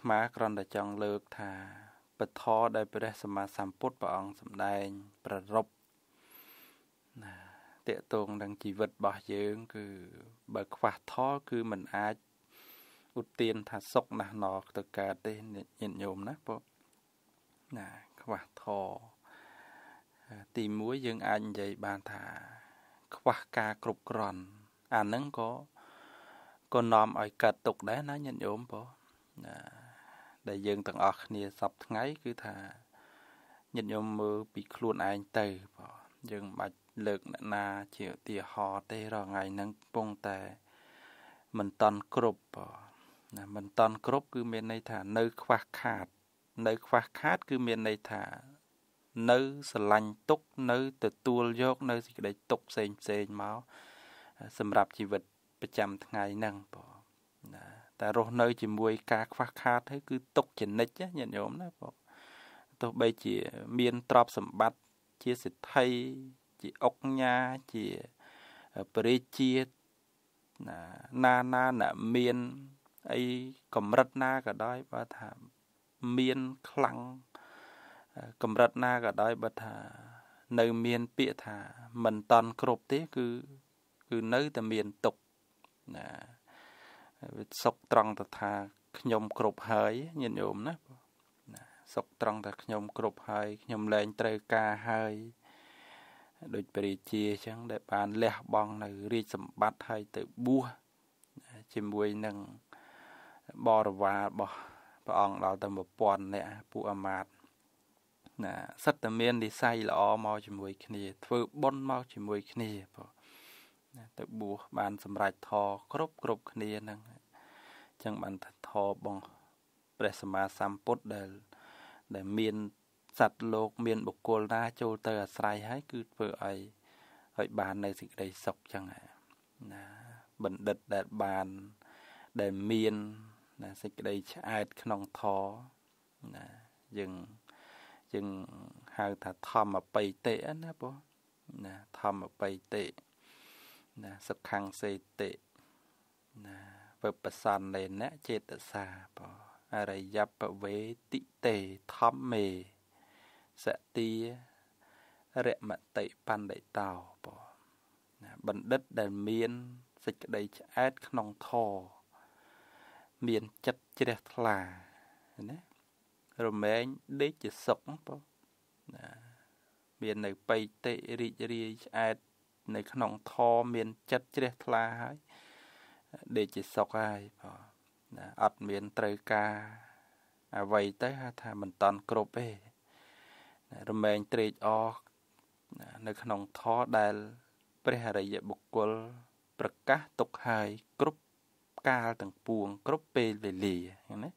ថ្មក្រំតែចង់លើកថាពធដែលព្រះសម្មាសម្ពុទ្ធព្រះអង្គសម្ដែងប្ររពណាតកតងនឹងជីវិតរបស់យើង គឺបើខ្វះធម៌គឺมันអាចឧទានថាសុខណាស់ណទៅកើតទេញាតិញោមណាពួកណាខ្វះធម៌ទី1យើងអាចនិយាយបានថា ខ្វះការគ្រប់គ្រាន់អាហ្នឹងក៏ក៏នាំឲ្យកើតទុកដែរណាញាតិញោមបងណាដែលយើងទាំងអស់គ្នាសពថ្ងៃគឺថាញាតិញោមមើលពីខ្លួនឯងទៅបងយើងមិនបាច់លើកអ្នកណាជាឧទាហរណ៍ទេរាល់ថ្ងៃហ្នឹងពងតែមិនតន់គ្រប់បងណាមិនតន់គ្រប់គឺមានន័យថា នៅ ខ្វះខាត នៅ ខ្វះខាតគឺមានន័យថានៅស្រឡាញ់ទុកនៅទទួលយក នៅសេចក្តីទុកផ្សេងផ្សេងមកសម្រាប់ជីវិតប្រចាំថ្ងៃហ្នឹងបងណាតែរស់នៅជាមួយការខ្វះខាតហ្នឹងគឺຕົកចនិចញាតិញោមណាបងទោះបីជាមានទ្រព្យសម្បត្តិជាសិទ្ធិជាអុកញ៉ាជាបរិជាណាណាណាមានអីកម្រិតណាក៏ដោយបើថាមានខ្លាំងកម្រិតណាក៏ដោយបើថា នៅមានពាក្យថាមិនតន់គ្រប់ទេគឺ គឺនៅតែមានទុកណាវាសុកត្រង់ទៅថាខ្ញុំគ្រប់ហើយញាតិញោមណាណាសុកត្រង់ថាខ្ញុំ គ្រប់ហើយខ្ញុំលែងត្រូវការហើយដូចព្រះជាអញ្ចឹងដែលបានលះបង់នៅរាជសម្បត្តិហើយទៅបួសជាមួយនឹងបរិវាររបស់ព្រះអង្គដល់ទៅ1000នាក់ពួកអាមាត្យណាសិតតែមាននិស័យល្អមកជាមួយគ្នាធ្វើបុណ្យមកជាមួយគ្នាបងណាទៅបួសបាន សម្រេចធរគ្រប់គ្រប់គ្នាហ្នឹងអញ្ចឹងបានធរបងព្រះសម្មាសម្ពុទ្ធដែលដែលមានសត្វលោក មាន បុគ្គលណាចូលទៅអាស្រ័យហើយគឺធ្វើឲ្យឲ្យបាននៅសេចក្តីសុខអញ្ចឹងណាបណ្ឌិតដែលបាន ដែលមានណាសេចក្តីឆ្អែតក្នុងធរណាយើងយើងហៅថាធម្មបៃតិណាបងណាធម្មបៃតិណាសុខੰសេតិណាវិបសន្នេណចេតសាបអរិយបវេតិតេធម្មេសតិរមតិបណ្ឌិតោបណាបណ្ឌិតដែលមានសេចក្តីឆ្អែតក្នុងធម៌មានចិត្តជ្រះថ្លាណារមែងដេកជាសុខបណាមាននៅបៃតិរីករាយឆ្អែតនៅក្នុងធម៌មាន ចិត្តជ្រះថ្លាហើយដេកជាសុខហើយបងណាអត់មានត្រូវការអ្វីទៅហៅថាមិនតន់គ្រប់ទេរមែងត្រេកអរនៅក្នុងធម៌ដែលព្រះអរិយបុគ្គលប្រកាសទុកហើយគ្រប់កាលទាំងពួងគ្រប់ពេលវេលាណា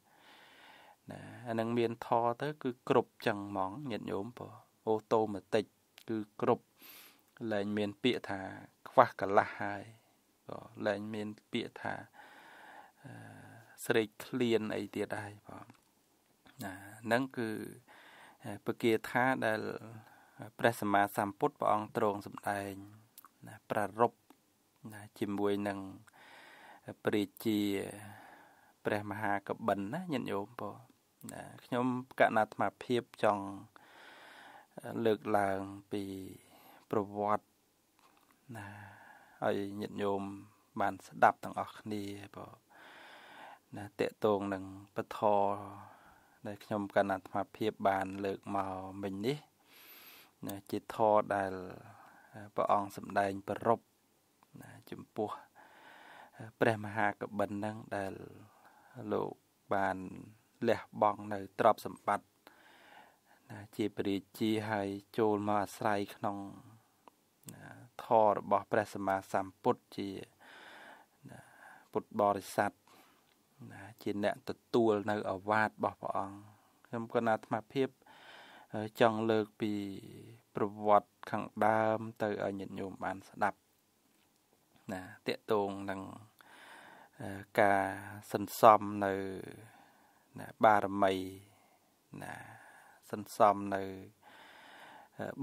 ណាអានឹងមានធរទៅ គឺគ្រប់ចឹងហ្មងញាតិញោមបងអូតូម៉ាទិកគឺគ្រប់លែងមាន ពាក្យថាខ្វះកលាស់ហើយក៏លែងមានពាក្យថាស្រេកឃ្លានអីទៀតហើយបងណាហ្នឹងគឺពគាថាដែលព្រះសម្មាសម្ពុទ្ធព្រះអង្គទ្រង់សម្ដែងណា ប្រារព្ធណាជាមួយនឹងព្រះជាព្រះមហាកបិនណា ញាតិញោមបងណាខ្ញុំកណាត្មាភាពចង់លើកឡើងពីប្រវត្តិណាឲ្យញាតិញោមបាន ស្ដាប់ទាំងអស់គ្នាបើណាតកតងនឹងពធដែលខ្ញុំកណ្ដាអាត្មាភាពបាន លើកមកមិញនេះណាជាធរដែលព្រះអង្គសម្ដែងប្រពណាចំពោះព្រះមហាកបិននឹងដែលលោកបានលះបង់នៅទ្រព្យសម្បត្តិណាជាពរាជាហើយចូលមកអាស្រ័យក្នុងធម៌របស់ព្រះសម្មាសម្ពុទ្ធជាពុទ្ធបរិស័ទណាជាអ្នកទទួលនៅអាវាតរបស់ព្រះអង្គខ្ញុំក៏ណាអាត្មាភាពចង់លើកពី ប្រវត្តិខាងដើមទៅឲ្យញាតិញោមបាន ស្ដាប់ ណាតកតងនឹងការសន្សំនៅណាបារមីណាសន្សំនៅ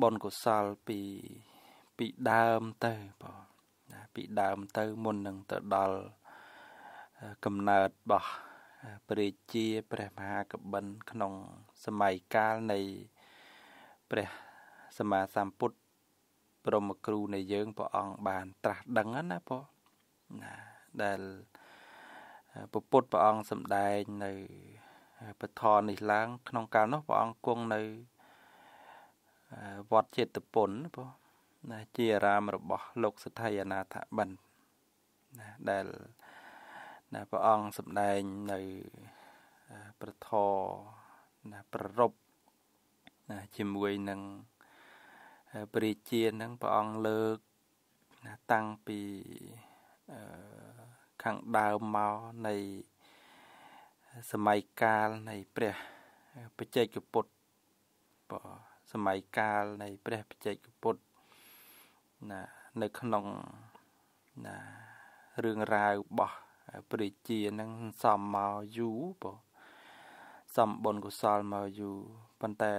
បុណ្យកុសលពីពីដើមទៅបងណាពីដើមទៅមុននឹងទៅដល់កំណើតរបស់ព្រះជាព្រះមហាកបិន ក្នុងសម័យកាលនៃព្រះសម្មាសម្ពុទ្ធព្រមគ្រូនៃយើងព្រះអង្គបានត្រាស់ដឹងណាបងណាដែលពុទ្ធព្រះអង្គសម្ដែងនៅពធនេះឡើងក្នុងកាលនោះព្រះអង្គគង់នៅវត្តចេតពុនបងណាជាអារាមរបស់ លោកសទ្ធិអនាថបណ្ឌណាដែលណាព្រះអង្គសម្ដែងនៅប្រធរណាប្ររពណាជាមួយនឹងព្រះជានឹងព្រះអង្គលើកណាតាំងពីខាងដើមមកនៃសម័យកាលនៃព្រះបច្ចេកពុទ្ធសម័យកាលនៃព្រះបច្ចេកពុទ្ធណានៅក្នុងណារឿងរ៉ាវបោះព្រះជានឹងសំមកយូបងសំបុណ្យកុសលមកយូប៉ុន្តែ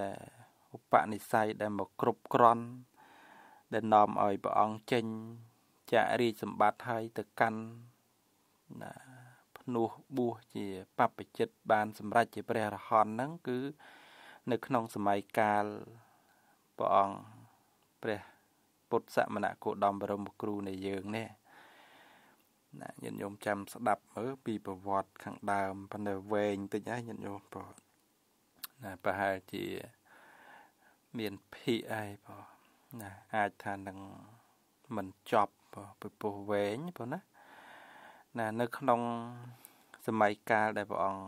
ឧបនិស្ស័យដែលមកគ្រប់គ្រាន់ដែលនាំឲ្យព្រះអង្គចេញ ចាក់រាជសម្បត្តិឲ្យទៅកាន់ណាភ្នោះបួសជាបព្វជិតបានសម្រេចជាព្រះរហន្តហ្នឹងគឺនៅក្នុងសម័យកាលព្រះអង្គព្រះពុទ្ធសមណគោដមបរមគ្រូនៃយើងនេះណាញាតិញោមចាំស្ដាប់មើលពីប្រវត្តិខាងដើមប៉ុន្តែវែងតិចហើយញាតិញោមប្រណាប្រហែលជាមានភិកហើយបើណាអាចថានឹងមិនចប់ពីពោះវែងបើណាណា នៅក្នុងសម័យកាលដែលព្រះអង្គ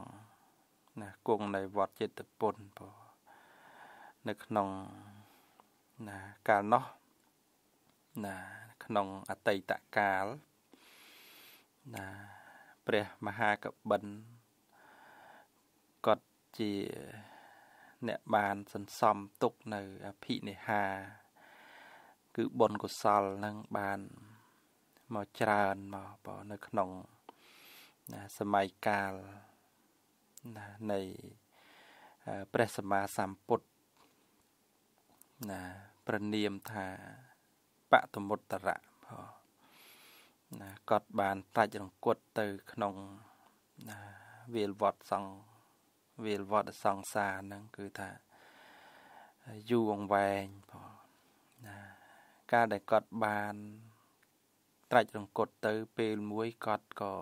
ណាគង់នៅវត្តចិត្តពុនបើនៅក្នុងណាកាលនោះណាក្នុងអតីតកាលណាព្រះមហាកបិនគាត់ជាអ្នកបានសន្សំទុកនៅអភិនិហាគឺបុណ្យកុសលនឹងបានមកច្រើនមកបងនៅក្នុងណាសម័យកាលណានៃព្រះសម្មាសម្ពុទ្ធណាប្រណីមថាបតមុត្តរៈផងណាគាត់បានត្រាច់រង្គត់ទៅ ក្នុងណាវាលវត្តសង្ឃវាលវត្តសង្សារហ្នឹងគឺថាយូរអង្វែងផងណាការដែលគាត់បានត្រាច់រង្គត់ទៅពេលមួយគាត់ក៏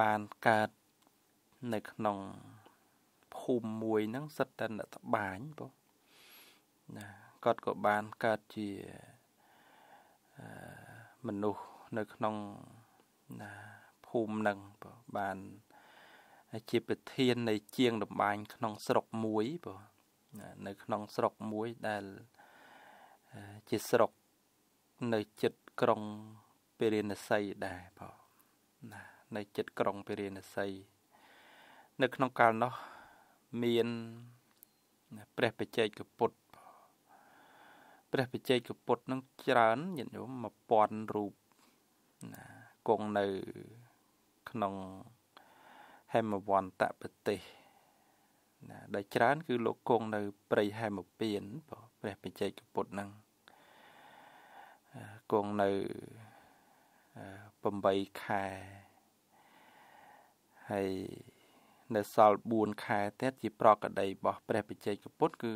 បានកើតនៅក្នុងភូមិមួយហ្នឹងសិតតនត្បាញបងណាកฏក៏បានកើតជាមនុស្សនៅក្នុងណាភូមិនឹងបាន ជាប្រធាន នៃជាងតម្បាញក្នុង ស្រុកមួយបងនៅក្នុងស្រុកមួយដែលជាស្រុកនៅចិត្តក្រុងពេរិណស័យដែរបងណា នៅចិត្តក្រុងពេរិណស័យនៅក្នុងកាលនោះមាន ព្រះបច្ចេកពុទ្ធព្រះបច្ចេកពុទ្ធនឹងច្រើនញាតិញោម1000រូបណាគង់នៅក្នុងហេមវន្តប្រទេសណាដែលច្រើន គឺលោកគង់នៅព្រៃហេមពៀនព្រះបច្ចេកពុទ្ធនឹងគង់នៅ8ខែហើយនៅសល់4ខែទៀតជាប្រកដីរបស់ព្រះបច្ចេកពុទ្ធគឺ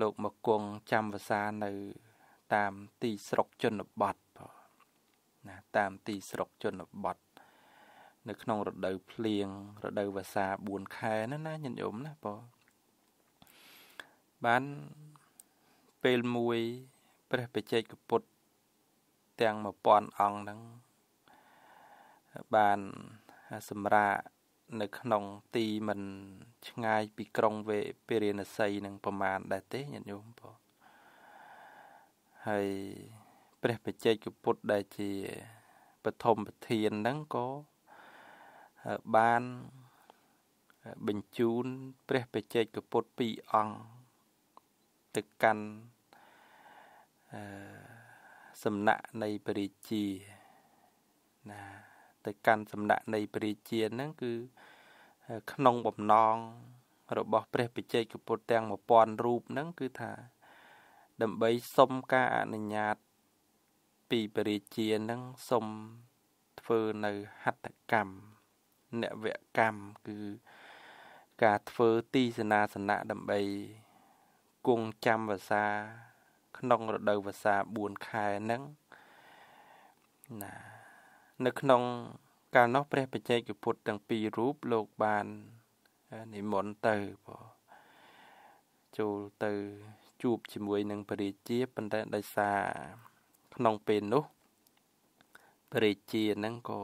លោកមកគង់ចាំវសានៅ តាមទីស្រុកជនបទណាតាមទីស្រុកជនបទនៅក្នុង រដូវភ្លៀងរដូវវសា4ខែណាណាញាតិញោមណាបងបានពេលមួយព្រះបច្ចេកពុទ្ធទាំង1000អង្គហ្នឹងបានសម្រាប់នៅក្នុង ទីមិន ឆ្ងាយ ពីក្រុងវេពេរាណសីនឹងប្រមាណដែរទេញាតិញោមបងហើយព្រះបច្ចេកពុទ្ធដែលជាបឋមប្រធានហ្នឹងក៏បានបញ្ជូន ព្រះបច្ចេកពុទ្ធពីរអង្គទៅកាន់សំណាក់នៃពរិជាណាទៅកាន់សំណាក់នៃព្រះរាជាហ្នឹងគឺក្នុងបំណងរបស់ ព្រះបជ័យកពុទ្ធទាំង1000រូបហ្នឹងគឺថា ដើម្បីសុំការអនុញ្ញាត ពីព្រះរាជានឹងសុំធ្វើនៅហត្ថកម្មនវកម្មគឺ ការធ្វើទីសនាសនៈដើម្បីគង់ចាំវសា ក្នុងរដូវវសា4ខែហ្នឹងណានៅក្នុង កាលនោះព្រះបច្ចេកពុទ្ធទាំងពីររូបលោកបាននិមន្តទៅបងចូលទៅជួបជាមួយនឹងព្រះរាជាប៉ុន្តែដោយសារក្នុងពេលនោះព្រះរាជានឹងក៏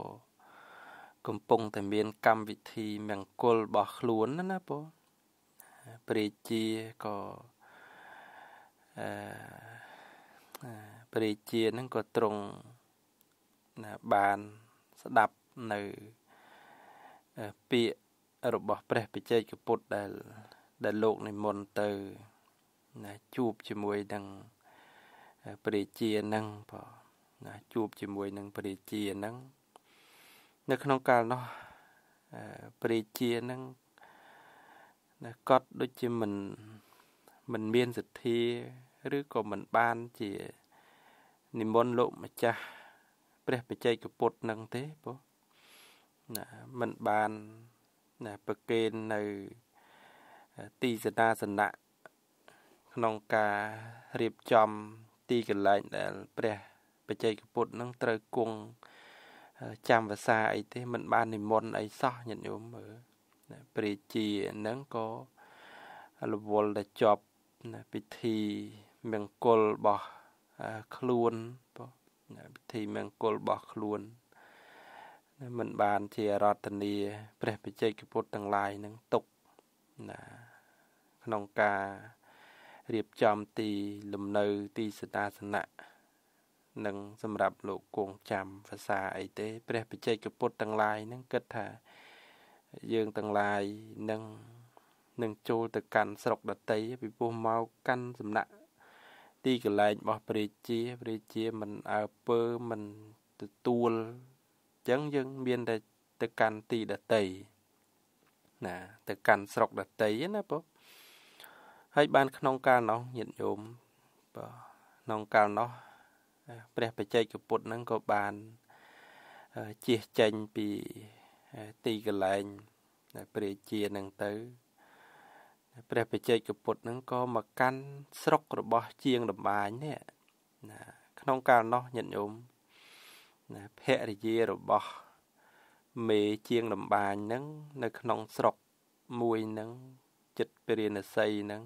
កំពុងតែមាន កម្មវិធីមង្គលរបស់ខ្លួនណាណាបងព្រះរាជាក៏អឺព្រះរាជានឹងក៏ទ្រង់ណាបានស្ដាប់នៅពាក្យរបស់ ព្រះបច្ចេកពុទ្ធដែល ដែលលោកនិមន្តទៅ ណាជួបជាមួយនឹងព្រះជានឹងបងណាជួបជាមួយនឹងព្រះជានឹងនៅក្នុងកាលនោះព្រះជានឹងណាគាត់ដូចជាមិនមិនមានសទ្ធា ឬក៏មិនបានជានិមន្តលោកម្ចាស់ព្រះបច្ចេកពុទ្ធនឹងទេពោះណាមិនបានណាប្រគេននៅទីសតាសនៈក្នុងការរៀបចំទីកន្លែងដែលព្រះបច្ចេកពុទ្ធនឹងត្រូវគង់ចាំវសាអីទេមិនបាន និមន្តអីសោះញាតិញោមមើលព្រះជានឹងក៏រវល់តែជាប់ពិធីមង្គលរបស់ខ្លួនបងពិធីមង្គលរបស់ខ្លួនមិនបានជារតនីព្រះបច្ចេកពុទ្ធទាំងឡាយនឹងຕົកណាក្នុងការរៀបចំទីលំនៅទីសតាសនៈនិងសម្រាប់លោកគង់ចាំភាសាអីទេព្រះបច្ចេកពុទ្ធទាំងឡាយនឹងគិតថាយើងទាំងឡាយនឹងនឹងចូលទៅកាន់ស្រុកដតីពីពោះមកកាន់សំណាក់ទីកន្លែងរបស់ព្រះជា ព្រះជាមិនអើពើមិនទទួលអញ្ចឹងយើងមានតែទៅកាន់ទីដតីណា ទៅកាន់ស្រុកដតីណាបងហើយបានក្នុងកាលនោះញាតិញោមបាទក្នុងកាលនោះព្រះបច្ចេកពុទ្ធនឹងក៏បានជៀសចេញពីទីកន្លែងព្រះជានឹងទៅព្រះបជ័យកពុទ្ធនឹងក៏មកកាន់ស្រុករបស់ ជាងដំបាននេះណា ក្នុងកាលនោះញាតិញោមណាភរិយារបស់មេជាងដំបាននឹងនៅ ក្នុងស្រុកមួយនឹងចិត្តពរិណស័យនឹង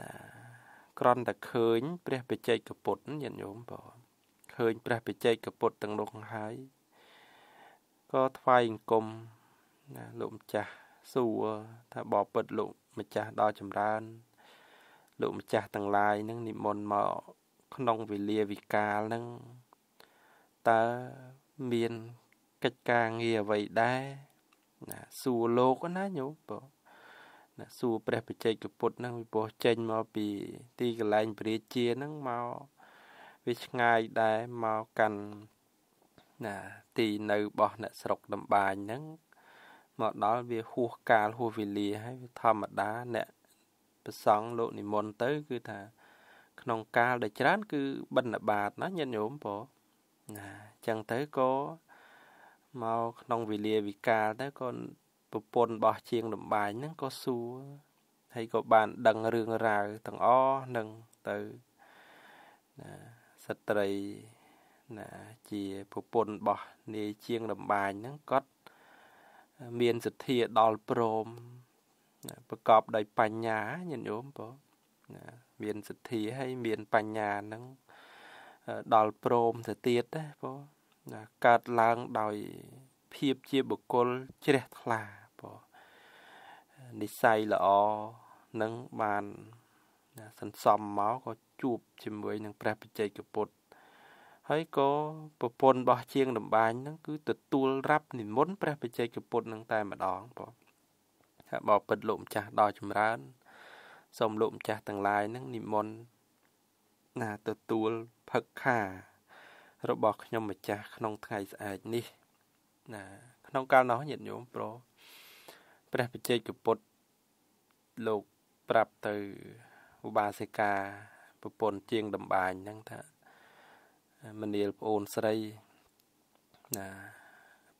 ណាក្រន់តែឃើញព្រះបជ័យកពុទ្ធញាតិញោមបងឃើញព្រះបជ័យកពុទ្ធទាំងនោះហើយក៏ថ្វាយអង្គមណាលោកម្ចាស់សួរថាបបិទ្ធលោកម្ចាស់ដល់ចម្រើន លោកម្ចាស់ទាំងឡាយនឹងនិមន្តមកក្នុងវេលាវិកាលនឹងតើមានកិច្ចការងារអ្វីដែរណាសួរលោកណាញោមបងណាសួរព្រះបច្ចេកពុទ្ធហ្នឹងវាពោះចេញមកពី ទីកន្លែងព្រះជាហ្នឹងមកវាឆ្ងាយដែរមកកាន់ណាទីនៅរបស់អ្នកស្រុកដំបានហ្នឹងមកដល់វាហួសកាលហួសវេលាហើយវាធម្មតាអ្នកប្រសង់លោកនិមន្តទៅ គឺថាក្នុងកាលដែលច្រើន គឺបិណ្ឌបាតណាញាតិញោមបងណាអញ្ចឹងទៅក៏មកក្នុងវេលាវិកាលទៅក៏ប្រពន្ធរបស់ ជាងដំបាយហ្នឹងក៏សួរហើយក៏បាន ដឹងរឿងរ៉ាវទាំងអស់នឹងទៅណាស្ត្រីណាជាប្រពន្ធរបស់ នាយជាងដំបាយហ្នឹងគាត់មានសទ្ធាដល់ព្រមប្រកបដោយបញ្ញាញាតិញោមបងណាមានសទ្ធាហើយមានបញ្ញានឹងដល់ព្រមទៅទៀតណាបងណាកើតឡើងដោយភាពជាបុគ្គលជ្រះថ្លាបងនិស័យល្អនឹងបានសន្សំមកក៏ជួបជាមួយនឹងព្រះបច្ចេកពុទ្ធហើយក៏ប្រពន្ធរបស់ជាងដំបានហ្នឹងគឺទទួលរាប់និមន្តព្រះបច្ចេកពុទ្ធនឹងតែម្ដងបងថាបើពិតលោកម្ចាស់ដល់ចម្រើនសូមលោកម្ចាស់ទាំងឡាយនឹងនិមន្តណាទទួលផឹកខារបស់ខ្ញុំម្ចាស់ក្នុងថ្ងៃស្អែកនេះណា ក្នុងកាលនោះញាតិញោមប្រព្រះបច្ចេកពុទ្ធលោកប្រាប់ទៅឧបាសិកាប្រពន្ធជាងដំបានហ្នឹងថាមនាលប្អូនស្រីណា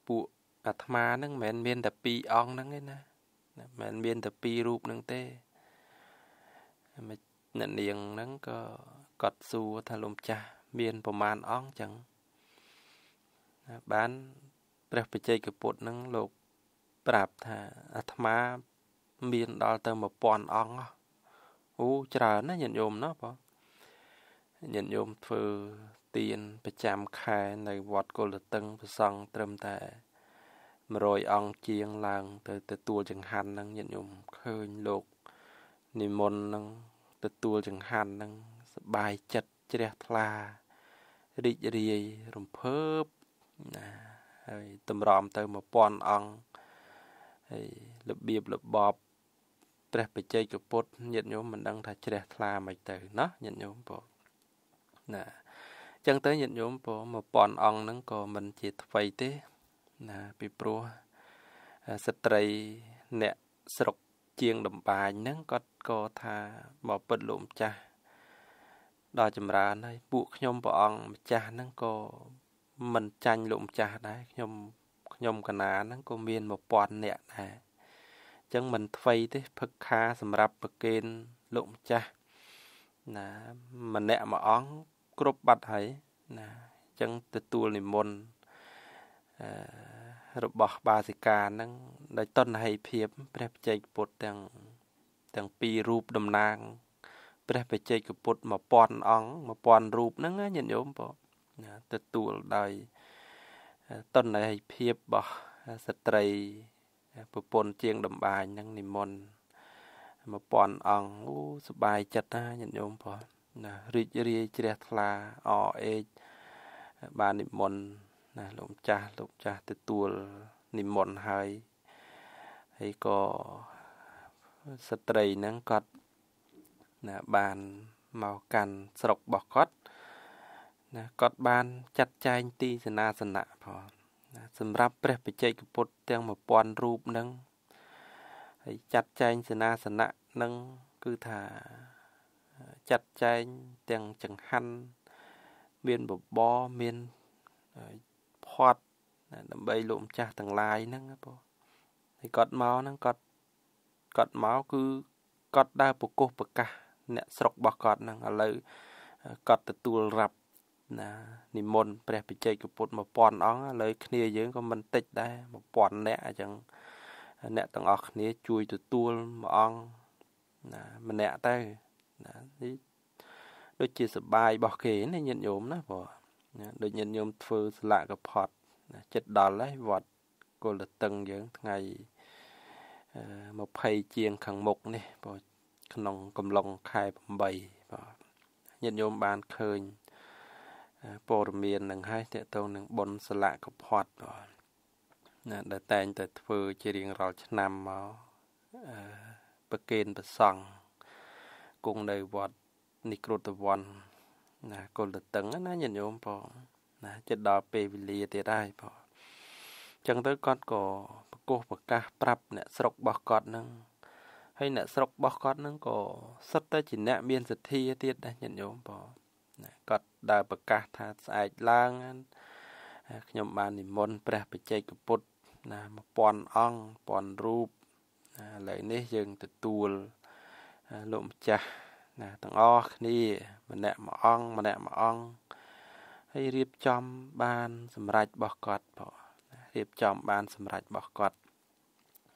ពួកអាត្មាហ្នឹងមិនមែនមាន តែ2អង្គហ្នឹងទេណាមិនមានតែ2រូបហ្នឹងទេអ្នកនាងហ្នឹងក៏គាត់សួរថាលោកម្ចាស់មានប្រមាណអង្គចឹងបានព្រះបច្ចេកពុទ្ធហ្នឹងលោកប្រាប់ថាអាត្មាមានដល់ទៅ1000អង្គអូច្រើនណាស់ញាតិញោមណាបងញាតិញោមធ្វើទានប្រចាំខែនៅវត្តកុលតឹងប្រសង់ត្រឹមតែ100អង្គជាងឡើងទៅទទួលចង្ហាន់នឹងញាតិញោមឃើញលោកនិមន្តនឹងទទួលចង្ហាន់នឹងសបាយចិត្តជ្រះថ្លារីករាយរំភើបណាហើយតម្រាំទៅ1000អង្គហើយរបៀបរបបព្រះបច្ចេកពុទ្ធញាតិញោមមិនដឹងថាជ្រះថ្លាមិនទៅណាញាតិញោមបងណាចឹងទៅញាតិញោមព្រោះ1000អង្គហ្នឹងក៏មិនជាថ្មីទេណាពីព្រោះស្ត្រីអ្នកស្រុកជាងដំបាយហ្នឹងគាត់ក៏ថាបបិទ្ធលោកម្ចាស់ដល់ចម្រើនហើយពួកខ្ញុំព្រះអង្គម្ចាស់ហ្នឹងក៏មិនចាញ់លោកម្ចាស់ដែរខ្ញុំខ្ញុំកណាហ្នឹងក៏មាន1000នាក់ដែរអញ្ចឹងមិនថ្មីទេភឹកខាសម្រាប់ប្រគេនលោកម្ចាស់ណាម្នាក់មួយអង្គគ្រប់បាត់ហើយណាអញ្ចឹងទទួលនិមន្តរបស់បាសិកានឹងដោយតនហេភាពព្រះបច្ចេកពុទ្ធទាំង ទាំងពីររូបតំណាងព្រះបច្ចេកពុទ្ធ1000អង្គ1000រូបហ្នឹងញាតិញោមបងទទួលដោយតនហេភាពរបស់ស្ត្រីប្រពន្ធជាងដំបាននឹងនិមន្ត1000អង្គអូសុបាយចិត្តណាញាតិញោមបងណារីករាយជ្រះថ្លាអអេកបាននិមន្តណាលោកម្ចាស់លោកម្ចាស់ទទួលនិមន្តហើយហើយក៏ស្ត្រីហ្នឹងគាត់ណាបានមកកាន់ស្រុករបស់គាត់ណាគាត់បានចាត់ចែងទីសេនាសនៈផងណាសម្រាប់ព្រះបច្ចេកពុទ្ធទាំង1000រូបហ្នឹងហើយចាត់ចែងសេនាសនៈហ្នឹងគឺថាចាត់ចែងទាំងចង្ហាន់មានបបរមានផាត់ដើម្បីលោកម្ចាស់ទាំងឡាយហ្នឹងបងហើយគាត់មកហ្នឹងគាត់គាត់មកគឺគាត់ដើរប្រកាសប្រកាស អ្នក ស្រុករបស់គាត់ហ្នឹងឥឡូវគាត់ទទួលរាប់ណានិមន្តព្រះបច្ចេកពុទ្ធ1000អង្គឥឡូវគ្នាយើងក៏មិនតិចដែរ1000នាក់អញ្ចឹងអ្នកទាំងអស់គ្នា ជួយទទួលមួយអង្គណាម្នាក់ទៅណានេះដូចជាសបាយរបស់គេណាញាតិញោមណាព្រោះណាដូចញាតិញោមធ្វើស្លាកកផត់ណាចិត្តដល់ហើយវត្តកុលតឹងយើងថ្ងៃ20ជាងខាងមុខនេះព្រោះក្នុងកំឡុងខែ8ព្រោះញាតិញោមបានឃើញព័ត៌មាននឹងហើយតកតងនឹងបុណ្យស្លាកកផត់ព្រោះណាដែលតែងតែធ្វើជារៀងរាល់ឆ្នាំមកប្រគេនប្រសង់គង់នៅវត្តនិក្រូតវ័នណាកុលតតឹងណាញាតិញោមផងណាចិត្តដល់ពេលវេលាទៀតហើយផងអញ្ចឹងទៅគាត់ក៏ប្រកាសប្រកាសប្រាប់អ្នកស្រុករបស់គាត់នឹងហើយអ្នកស្រុករបស់គាត់នឹងក៏សិតតែជាអ្នក មានសទ្ធាទៀតដែរញាតិញោមបងណាគាត់ដើរប្រកាសថាស្អែកឡើងខ្ញុំបាននិមន្តព្រះបច្ចេកពុទ្ធណា1000អង្គ1000រូបណាឥឡូវនេះយើងទទួលលោកម្ចាស់ណាទាំងអស់គ្នា ម្នាក់មួយអង្គម្នាក់មួយអង្គហើយរៀបចំបាន សម្រេចរបស់គាត់បងរៀបចំបាន សម្រេចរបស់គាត់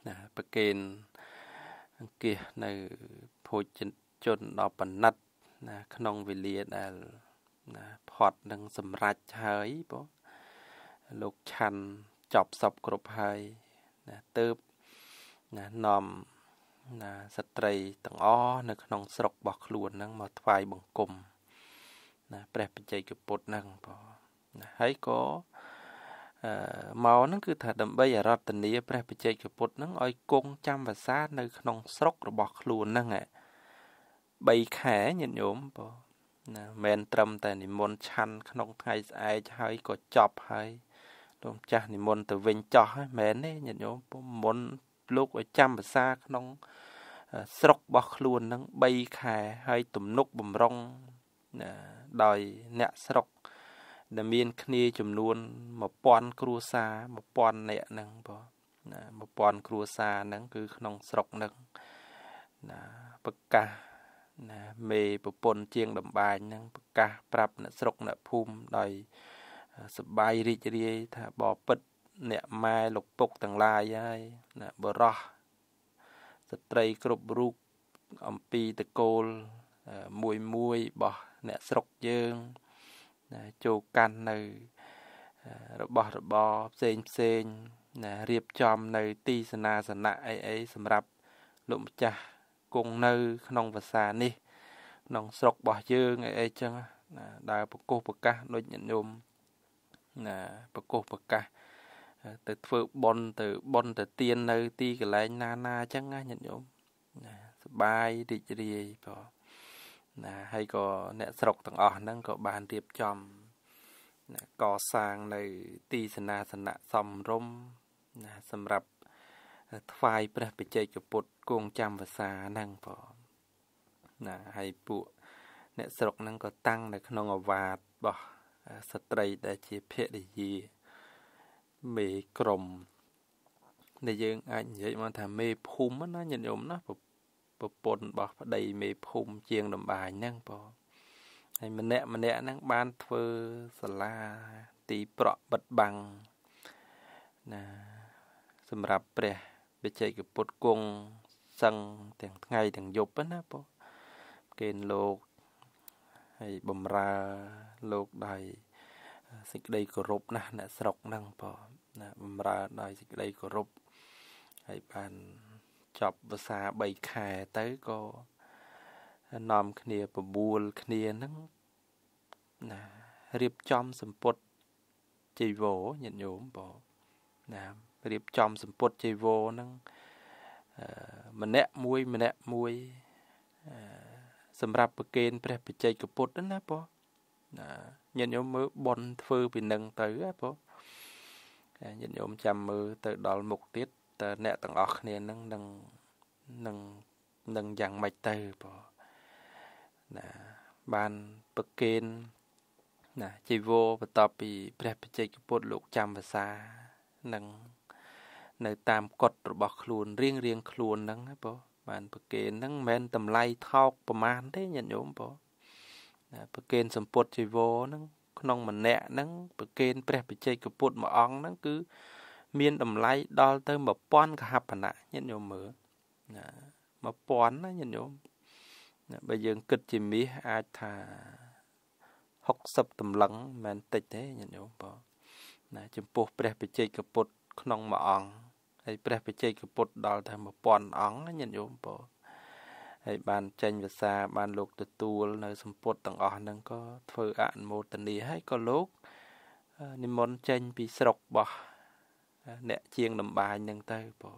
ណាប្រគេនអង្គាសនៅភោជជនដល់បណ្ណិតណាក្នុងវេលាដែលណាផត់នឹង សម្រេចហើយបងលោកឆាន់ចប់សពគ្រប់ហើយណាទៅណានាំណាស្ត្រីទាំងអស់នៅក្នុងស្រុករបស់ខ្លួនហ្នឹងមកថ្វាយបង្គំណា ព្រះបច្ចេកពុទ្ធហ្នឹងបងណាហើយក៏មកហ្នឹងគឺថាដើម្បីអរតនីព្រះបច្ចេកពុទ្ធហ្នឹងឲ្យគង់ចាំវសា នៅ ក្នុងស្រុករបស់ខ្លួនហ្នឹង3ខែញាតិញោមបងណាមិនត្រឹមតែនិមន្តឆាន់ក្នុងថ្ងៃស្អែកហើយក៏ចប់ហើយលោកចាស់និមន្តទៅវិញចោះហ្នឹងមែនទេញាតិញោមមុនលោកឲ្យចាំភាសាក្នុង ស្រុករបស់ខ្លួននឹង3ខែហើយទំនុកបំរុងដោយអ្នកស្រុកដែលមានគ្នា ចំនួន1000គ្រួសារ1000នាក់ហ្នឹងបងណា1000គ្រួសារហ្នឹង គឺ ក្នុងស្រុកហ្នឹងណាប្រកាសណាមេប្រពន្ធជាងដំបានហ្នឹងប្រកាសប្រាប់អ្នកស្រុកអ្នកភូមិដោយសបាយរីករាយថាបបពិតអ្នកម៉ែលោកពុកទាំងឡាយហើយណាបរោះស្ត្រីគ្រប់រូបអំពីតកូលមួយមួយរបស់អ្នកស្រុកយើងណាចូលកាន់នៅរបស់របរផ្សេងផ្សេងណារៀបចំ នៅទីសនាសនៈអីអីសម្រាប់លោកម្ចាស់គង់នៅ ក្នុងភាសានេះក្នុងស្រុករបស់យើងអីអីចឹងណាដែលប្រកោះប្រកាសដូចញាតិញោមណាប្រកោះប្រកាសទៅធ្វើប៉ុនទៅប៉ុនទៅទៀននៅ ទីកន្លែងណាណាអញ្ចឹងណាញាតិញោមណាសបាយរីករាយបងណាហើយក៏អ្នកស្រុកទាំងអស់ហ្នឹងក៏បានរៀបចំណាកសាងនៅទីសនាសនៈសំរុំណាសម្រាប់ថ្វាយព្រះបច្ចេកពុទ្ធគង់ចាំវសាហ្នឹងបងណាហើយពួកអ្នកស្រុកហ្នឹងក៏តាំងនៅក្នុងអាវាតរបស់ស្ត្រីដែលជាភរិយាមេក្រមដែលយើង អាចនិយាយមកថាមេភូមិណាញាតិញោមណាប្រពន្ធរបស់ប្តី មេ ភូមិជាងដំបាយហ្នឹងបងហើយម្នាក់ម្នាក់ហ្នឹងបានធ្វើសាលាទីប្រក់បិទបាំងណា សម្រាប់ព្រះវិជ័យកពុទ្ធគង់សឹងទាំងថ្ងៃទាំងយប់ណាបងគេនលោកហើយបំរើលោកដោយសេចក្តីគោរពណាស់អ្នកស្រុកហ្នឹងបងណាបម្រើដោយសេចក្តីគោរពហើយបានចប់ភាសា3ខែទៅក៏នាំគ្នាបបួលគ្នាហ្នឹងណារៀបចំសម្ពុតជីវោញាតិញោមបងណារៀបចំសម្ពុតជីវោហ្នឹងម្នាក់មួយ ម្នាក់មួយ សម្រាប់ប្រគេនព្រះបច្ចេកពុទ្ធណាបងណាញាតិញោមមើលប៉ុនធ្វើពីនឹងទៅហ៎បងញាតិញោមចាំមើលទៅដល់មុខទៀតតើអ្នកទាំងអស់គ្នានឹងនឹងនឹងនឹងយ៉ាងម៉េចទៅបងណាបានប្រកេនណាជីវោបន្ទាប់ពី ព្រះបច្ចេកពុទ្ធលោកចាំភាសានឹងនៅតាមកฎរបស់ខ្លួនរៀងរៀងខ្លួនហ្នឹងបងបានប្រកេនហ្នឹងមិនមែនតម្លៃថោកប្រមាណទេញាតិញោមបងណាប្រកេនសម្ពុតជីវោហ្នឹងក្នុងម្នាក់ហ្នឹងប្រគេនព្រះបច្ចេកពុទ្ធមួយអង្គហ្នឹងគឺមានតម្លៃដល់ទៅ1000កហបណៈញាតិញោមមើលណា1000ណាញាតិញោមបើយើងគិតជាមាសអាចថា60តម្លឹងមិនតិចទេញាតិញោមបងណាចំពោះព្រះបច្ចេកពុទ្ធក្នុងមួយអង្គហើយព្រះបច្ចេកពុទ្ធដល់តែ1000អង្គញាតិញោមបងហើយបានចេញវសាបានលោក ទទួលនៅសម្ពុតទាំងអស់ហ្នឹងក៏ធ្វើអនុមោទនាហើយក៏លោកនិមន្តចេញពីស្រុករបស់អ្នកជាងដំបានហ្នឹងទៅបង